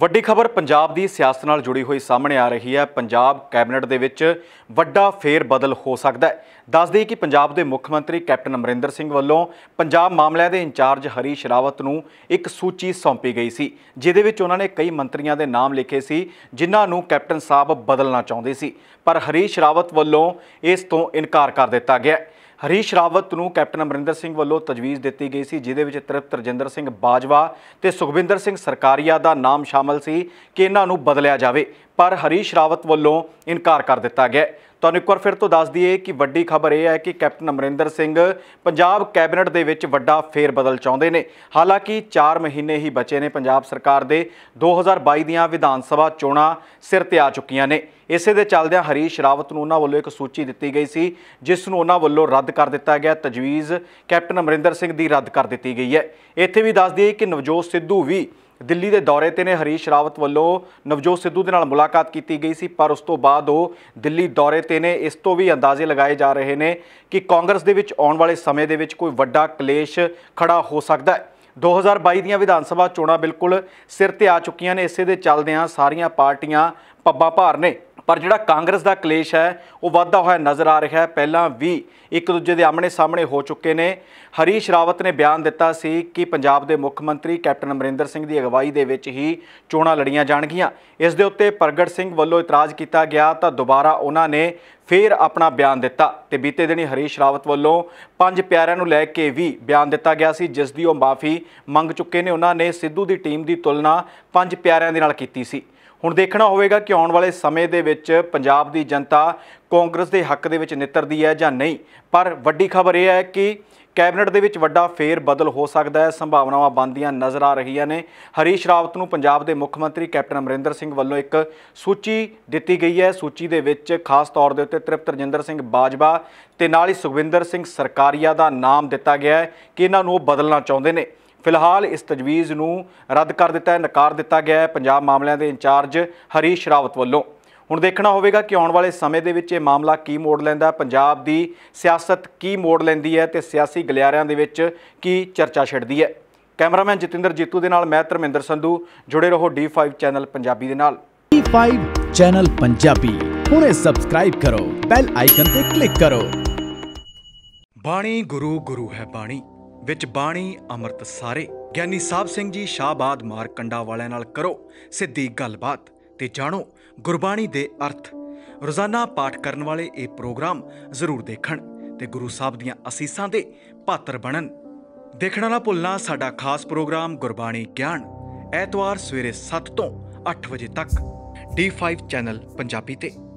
ਵੱਡੀ ਖਬਰ ਪੰਜਾਬ ਦੀ ਸਿਆਸਤ ਨਾਲ ਜੁੜੀ ਹੋਈ ਸਾਹਮਣੇ ਆ ਰਹੀ ਹੈ ਪੰਜਾਬ ਕੈਬਨਿਟ ਦੇ ਵਿੱਚ ਵੱਡਾ ਫੇਰ ਬਦਲ ਹੋ ਸਕਦਾ ਹੈ ਦੱਸਦੇ ਕਿ ਪੰਜਾਬ ਦੇ ਮੁੱਖ ਮੰਤਰੀ ਕੈਪਟਨ ਅਮਰਿੰਦਰ ਸਿੰਘ ਵੱਲੋਂ ਪੰਜਾਬ ਮਾਮਲਿਆਂ ਦੇ ਇੰਚਾਰਜ ਹਰੀ ਸ਼ਰਾਵਤ ਨੂੰ ਇੱਕ ਸੂਚੀ ਸੌਂਪੀ ਗਈ ਸੀ ਜਿਹਦੇ ਵਿੱਚ ਉਹਨਾਂ ਨੇ ਕਈ ਮੰਤਰੀਆਂ ਦੇ ਨਾਮ ਲਿਖੇ ਸੀ ਜਿਨ੍ਹਾਂ ਨੂੰ ਕੈਪਟਨ ਸਾਹਿਬ ਬਦਲਣਾ ਚਾਹੁੰਦੇ ਸੀ ਪਰ ਹਰੀ ਸ਼ਰਾਵਤ ਵੱਲੋਂ ਇਸ ਤੋਂ ਇਨਕਾਰ ਕਰ ਦਿੱਤਾ ਗਿਆ ਹਰੀਸ਼ ਰਾਵਤ ਨੂੰ ਕੈਪਟਨ ਅਮਰਿੰਦਰ ਸਿੰਘ ਵੱਲੋਂ ਤਜਵੀਜ਼ ਦਿੱਤੀ ਗਈ ਸੀ ਜਿਦੇ ਵਿੱਚ ਤ੍ਰਿਪਤ ਰਜਿੰਦਰ ਸਿੰਘ ਬਾਜਵਾ ਤੇ ਸੁਖਵਿੰਦਰ ਸਿੰਘ ਸਰਕਾਰੀਆ ਦਾ ਨਾਮ ਸ਼ਾਮਲ ਸੀ ਕਿ ਇਹਨਾਂ ਨੂੰ ਬਦਲਿਆ ਜਾਵੇ ਪਰ ਹਰੀਸ਼ ਰਾਵਤ ਵੱਲੋਂ ਇਨਕਾਰ ਕਰ ਦਿੱਤਾ ਗਿਆ ਤੁਹਾਨੂੰ ਇੱਕ ਵਾਰ ਫਿਰ ਤੋਂ ਦੱਸ ਦਈਏ ਕਿ ਵੱਡੀ ਖਬਰ ਇਹ ਹੈ ਕਿ ਕੈਪਟਨ ਅਮਰਿੰਦਰ ਸਿੰਘ ਪੰਜਾਬ ਕੈਬਨਿਟ ਦੇ ਵਿੱਚ ਵੱਡਾ ਫੇਰ ਬਦਲ ਚਾਹੁੰਦੇ ਨੇ ਹਾਲਾਂਕਿ 4 ਮਹੀਨੇ ਹੀ ਬਚੇ ਨੇ ਪੰਜਾਬ ਸਰਕਾਰ ਦੇ 2022 ਦੀਆਂ ਵਿਧਾਨ ਸਭਾ ਚੋਣਾਂ ਸਿਰ ਤੇ ਆ ਚੁੱਕੀਆਂ ਨੇ ਇਸੇ ਦੇ ਚੱਲਦਿਆਂ ਹਰੀਸ਼ ਰਾਵਤ ਨੂੰ ਉਹਨਾਂ ਵੱਲੋਂ ਇੱਕ ਸੂਚੀ ਦਿੱਤੀ ਗਈ ਸੀ ਜਿਸ ਨੂੰ ਉਹਨਾਂ ਵੱਲੋਂ ਰੱਦ ਕਰ ਦਿੱਤਾ ਗਿਆ ਤਜਵੀਜ਼ ਕੈਪਟਨ ਅਮਰਿੰਦਰ ਸਿੰਘ ਦੀ ਰੱਦ ਕਰ ਦਿੱਤੀ ਗਈ ਹੈ ਇੱਥੇ ਵੀ ਦੱਸ ਦਈਏ ਕਿ ਨਵਜੋਤ ਸਿੱਧੂ ਵੀ ਦਿੱਲੀ ਦੇ ਦੌਰੇ ਤੇ ਨੇ ਹਰੀਸ਼ ਰਾਵਤ ਵੱਲੋਂ ਨਵਜੋਤ ਸਿੱਧੂ ਦੇ ਨਾਲ ਮੁਲਾਕਾਤ ਕੀਤੀ ਗਈ ਸੀ ਪਰ ਉਸ ਤੋਂ ਬਾਅਦ ਉਹ ਦਿੱਲੀ ਦੌਰੇ ਤੇ ਨੇ ਇਸ ਤੋਂ ਵੀ ਅੰਦਾਜ਼ੇ ਲਗਾਏ ਜਾ ਰਹੇ ਨੇ ਕਿ ਕਾਂਗਰਸ ਦੇ ਵਿੱਚ ਆਉਣ ਵਾਲੇ ਸਮੇਂ ਦੇ ਵਿੱਚ ਕੋਈ ਵੱਡਾ ਕਲੇਸ਼ ਖੜਾ ਹੋ ਸਕਦਾ ਹੈ 2022 ਦੀਆਂ ਵਿਧਾਨ ਸਭਾ ਚੋਣਾਂ ਬਿਲਕੁਲ ਸਿਰ ਤੇ ਆ ਚੁੱਕੀਆਂ ਨੇ ਇਸੇ ਦੇ ਚੱਲਦਿਆਂ ਸਾਰੀਆਂ ਪਾਰਟੀਆਂ ਪੱਬਾ ਭਾਰ ਨੇ ਪਰ ਜਿਹੜਾ ਕਾਂਗਰਸ ਦਾ ਕਲੇਸ਼ ਹੈ ਉਹ ਵੱਧਦਾ ਹੋਇਆ ਨਜ਼ਰ ਆ ਰਿਹਾ ਹੈ ਪਹਿਲਾਂ ਵੀ ਇੱਕ ਦੂਜੇ ਦੇ ਆਮਣੇ ਸਾਹਮਣੇ ਹੋ ਚੁੱਕੇ ਨੇ ਹਰੀਸ਼ ਰਾਵਤ ਨੇ ਬਿਆਨ ਦਿੱਤਾ ਸੀ ਕਿ ਪੰਜਾਬ ਦੇ ਮੁੱਖ ਮੰਤਰੀ ਕੈਪਟਨ ਅਮਰਿੰਦਰ ਸਿੰਘ ਦੀ ਅਗਵਾਈ ਦੇ ਵਿੱਚ ਹੀ ਚੋਣਾਂ ਲੜੀਆਂ ਜਾਣਗੀਆਂ ਇਸ ਦੇ ਉੱਤੇ ਪ੍ਰਗਟ ਸਿੰਘ ਵੱਲੋਂ ਇਤਰਾਜ਼ ਕੀਤਾ ਗਿਆ ਤਾਂ ਦੁਬਾਰਾ ਉਹਨਾਂ ਨੇ ਫੇਰ ਆਪਣਾ ਬਿਆਨ ਦਿੱਤਾ ਤੇ ਬੀਤੇ ਦਿਨੀ ਹਰੀਸ਼ ਰਾਵਤ ਵੱਲੋਂ ਪੰਜ ਪਿਆਰਿਆਂ ਨੂੰ ਲੈ ਕੇ ਵੀ ਬਿਆਨ ਦਿੱਤਾ ਗਿਆ ਸੀ ਜਿਸ ਦੀ ਉਹ ਮਾਫੀ ਮੰਗ ਚੁੱਕੇ ਨੇ ਉਹਨਾਂ ਨੇ ਸਿੱਧੂ ਦੀ ਟੀਮ ਦੀ ਤੁਲਨਾ ਪੰਜ ਪਿਆਰਿਆਂ ਦੇ ਨਾਲ ਕੀਤੀ ਸੀ ਹੁਣ ਦੇਖਣਾ ਹੋਵੇਗਾ ਕਿ ਆਉਣ ਵਾਲੇ ਸਮੇਂ ਦੇ ਵਿੱਚ ਪੰਜਾਬ ਦੀ ਜਨਤਾ ਕਾਂਗਰਸ ਦੇ ਹੱਕ ਦੇ ਵਿੱਚ ਨਿਤਰਦੀ ਹੈ ਜਾਂ ਨਹੀਂ ਪਰ ਵੱਡੀ ਖਬਰ ਇਹ ਹੈ ਕਿ ਕੈਬਨਿਟ ਦੇ ਵਿੱਚ ਵੱਡਾ ਫੇਰ ਬਦਲ ਹੋ ਸਕਦਾ ਹੈ ਸੰਭਾਵਨਾਵਾਂ ਬੰਦੀਆਂ ਨਜ਼ਰ ਆ ਰਹੀਆਂ ਨੇ ਹਰੀਸ਼ ਰਾਵਤ ਨੂੰ ਪੰਜਾਬ ਦੇ ਮੁੱਖ ਮੰਤਰੀ ਕੈਪਟਨ ਅਮਰਿੰਦਰ ਸਿੰਘ ਵੱਲੋਂ ਇੱਕ ਸੂਚੀ ਦਿੱਤੀ ਗਈ ਹੈ ਸੂਚੀ ਦੇ ਵਿੱਚ ਖਾਸ ਤੌਰ ਦੇ ਉੱਤੇ ਤ੍ਰਿਪਤ ਰਜਿੰਦਰ ਸਿੰਘ ਬਾਜਵਾ ਤੇ ਨਾਲ ਹੀ ਸੁਖਵਿੰਦਰ ਸਿੰਘ ਸਰਕਾਰੀਆ ਦਾ ਨਾਮ ਦਿੱਤਾ ਗਿਆ ਹੈ ਕਿ ਇਹਨਾਂ ਨੂੰ ਉਹ ਬਦਲਣਾ ਚਾਹੁੰਦੇ ਨੇ ਫਿਲਹਾਲ ਇਸ ਤਜਵੀਜ਼ ਨੂੰ ਰੱਦ ਕਰ ਦਿੱਤਾ ਹੈ ਨਕਾਰ ਦਿੱਤਾ ਗਿਆ ਹੈ ਪੰਜਾਬ ਮਾਮਲਿਆਂ ਦੇ ਇੰਚਾਰਜ ਹਰੀਸ਼ ਰਾਵਤ ਵੱਲੋਂ ਹੁਣ ਦੇਖਣਾ ਹੋਵੇਗਾ ਕਿ ਆਉਣ ਵਾਲੇ ਸਮੇਂ ਦੇ ਵਿੱਚ ਇਹ ਮਾਮਲਾ ਕੀ ਮੋੜ ਲੈਂਦਾ ਪੰਜਾਬ ਦੀ ਸਿਆਸਤ ਕੀ ਮੋੜ ਲੈਂਦੀ ਹੈ ਤੇ ਸਿਆਸੀ ਗਲਿਆਰਿਆਂ ਦੇ ਵਿੱਚ ਕੀ ਚਰਚਾ ਛਿੜਦੀ ਹੈ ਕੈਮਰਾਮੈਨ ਜਤਿੰਦਰ ਜੀਤੂ ਦੇ ਨਾਲ ਮੈਂ ਧਰਮਿੰਦਰ ਸੰਧੂ ਜੁੜੇ ਰਹੋ D5 ਚੈਨਲ ਪੰਜਾਬੀ ਦੇ ਨਾਲ D5 ਚੈਨਲ ਪੰਜਾਬੀ ਹੁਣੇ ਸਬਸਕ੍ਰਾਈਬ ਕਰੋ ਬੈਲ ਆਈਕਨ ਤੇ ਕਲਿੱਕ ਕਰੋ ਬਾਣੀ ਗੁਰੂ ਗੁਰੂ ਹੈ ਬਾਣੀ ਵਿੱਚ ਬਾਣੀ ਅੰਮ੍ਰਿਤ ਸਾਰੇ ਗਿਆਨੀ ਸਾਹਿਬ ਸਿੰਘ ਜੀ ਸ਼ਾਬਾਦ ਮਾਰਕੰਡਾ ਵਾਲਿਆਂ ਨਾਲ ਕਰੋ ਸਿੱਧੀ ਗੱਲਬਾਤ ਤੇ ਜਾਣੋ ਗੁਰਬਾਣੀ ਦੇ ਅਰਥ ਰੋਜ਼ਾਨਾ ਪਾਠ ਕਰਨ ਵਾਲੇ ਇਹ ਪ੍ਰੋਗਰਾਮ ਜ਼ਰੂਰ ਦੇਖਣ ਤੇ ਗੁਰੂ ਸਾਹਿਬ ਦੀਆਂ ਅਸੀਸਾਂ ਦੇ ਪਾਤਰ ਬਣਨ ਦੇਖਣਾ ਨਾ ਭੁੱਲਣਾ ਸਾਡਾ ਖਾਸ ਪ੍ਰੋਗਰਾਮ ਗੁਰਬਾਣੀ ਗਿਆਨ ਐਤਵਾਰ ਸਵੇਰੇ 7 ਤੋਂ 8 ਵਜੇ ਤੱਕ D5 ਚੈਨਲ ਪੰਜਾਬੀ ਤੇ